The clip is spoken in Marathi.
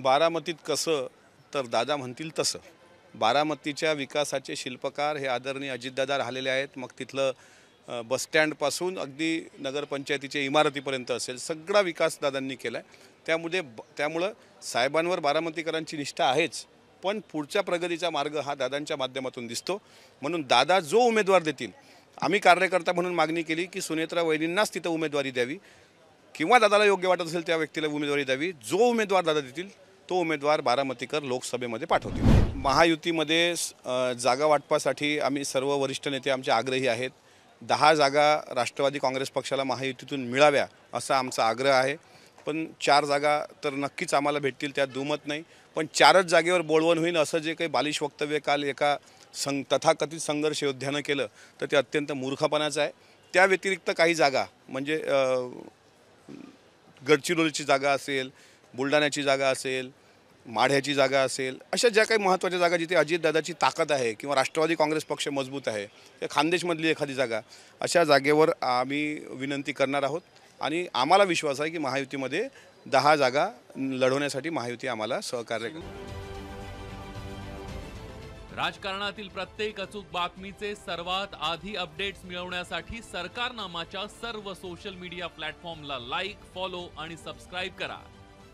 बारामतीत कसं तर दादा म्हणतील तसं बारामतीच्या विकासाचे शिल्पकार हे आदरणीय अजितदादा राहिलेले आहेत मग तिथलं बसस्टँडपासून अगदी नगरपंचायतीच्या इमारतीपर्यंत असेल सगळा विकास दादांनी केला आहे त्यामुळे त्यामुळं साहेबांवर बारामतीकरांची निष्ठा आहेच पण पुढच्या प्रगतीचा मार्ग हा दादांच्या माध्यमातून दिसतो म्हणून दादा जो उमेदवार देतील आम्ही कार्यकर्ता म्हणून मागणी केली की सुनेत्रा वहिनींनाच तिथं उमेदवारी द्यावी किंवा दादाला योग्य वाटत असेल त्या व्यक्तीला उमेदवारी द्यावी जो उमेदवार दादा देतील तो उमेदवार बारामतीकर लोकसभेमध्ये पाठवतील महायुतीमध्ये जागा वाटपासाठी आम्ही सर्व वरिष्ठ नेते आमचे आग्रही आहेत दहा जागा राष्ट्रवादी काँग्रेस पक्षाला महायुतीतून मिळाव्या असा आमचा आग्रह आहे पण चार जागा तर नक्कीच आम्हाला भेटतील त्यात दुमत नाही पण चारच जागेवर बोलवण होईल असं जे काही बालिश वक्तव्य काल एका संग तथाकथित संघर्ष योद्ध्यानं केलं तर ते अत्यंत मूर्खपणाचं आहे त्या व्यतिरिक्त काही जागा म्हणजे गडचिरोलीची जागा असेल बुलढाण्याची जागा असेल माढ्याची जागा असेल अशा ज्या काही महत्त्वाच्या जागा जिथे अजितदादाची ताकद आहे किंवा राष्ट्रवादी काँग्रेस पक्ष मजबूत आहे किंवा खानदेशमधली एखादी जागा अशा जागेवर आम्ही विनंती करणार आहोत आणि आम्हाला विश्वास आहे की महायुतीमध्ये दहा जागा लढवण्यासाठी महायुती आम्हाला सहकार्य राजकारणातील प्रत्येक अचूक बातमीचे सर्वात आधी अपडेट्स मिळवण्यासाठी सरकारनामाच्या सर्व सोशल मीडिया प्लॅटफॉर्मला लाईक फॉलो आणि सबस्क्राईब करा